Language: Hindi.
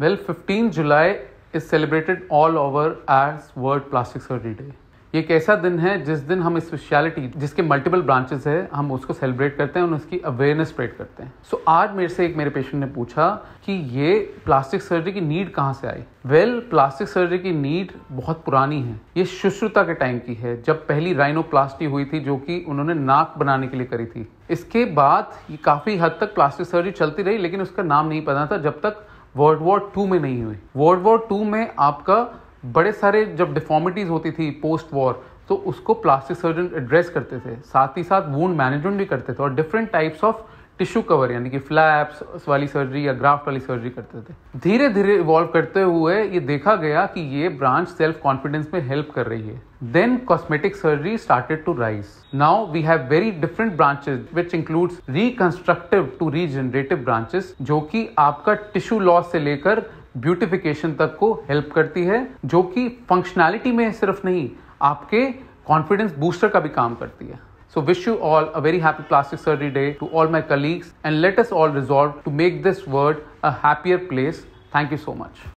Well fifteen July is celebrated all over as world plastic surgery day ये एक ऐसा दिन है जिस दिन हम स्पेशलिटी जिसके मल्टीपल ब्रांचेस है हम उसको सेलिब्रेट करते हैं और उसकी अवेयरनेस स्प्रेड करते हैं सो so, आज मेरे से एक मेरे पेशेंट ने पूछा कि ये प्लास्टिक सर्जरी की नीड कहाँ से आई वेल well, प्लास्टिक सर्जरी की नीड बहुत पुरानी है ये शुश्रुता के टाइम की है जब पहली राइनोप्लास्टी हुई थी जो कि उन्होंने नाक बनाने के लिए करी थी इसके बाद ये काफ़ी हद तक प्लास्टिक सर्जरी चलती रही लेकिन उसका नाम नहीं पता था जब तक वर्ल्ड वॉर टू में नहीं हुई वर्ल्ड वॉर टू में आपका बड़े सारे जब डिफॉर्मिटीज़ होती थी पोस्ट वॉर तो उसको प्लास्टिक सर्जन एड्रेस करते थे साथ ही साथ वूंड मैनेजमेंट भी करते थे और different types of tissue cover यानी कि फ्लैप्स वाली सर्जरी या ग्राफ्ट वाली सर्जरी करते थे धीरे धीरे इवॉल्व करते हुए ये देखा गया कि ये ब्रांच सेल्फ कॉन्फिडेंस में हेल्प कर रही है then cosmetic surgery started to rise now we have very different branches which include reconstructive to regenerative branches जो कि आपका टिश्यू लॉस से लेकर ब्यूटिफिकेशन तक को हेल्प करती है जो कि फंक्शनैलिटी में सिर्फ नहीं आपके कॉन्फिडेंस बूस्टर का भी काम करती है So wish you all a very happy plastic surgery day to all my colleagues and let us all resolve to make this world a happier place. Thank you so much.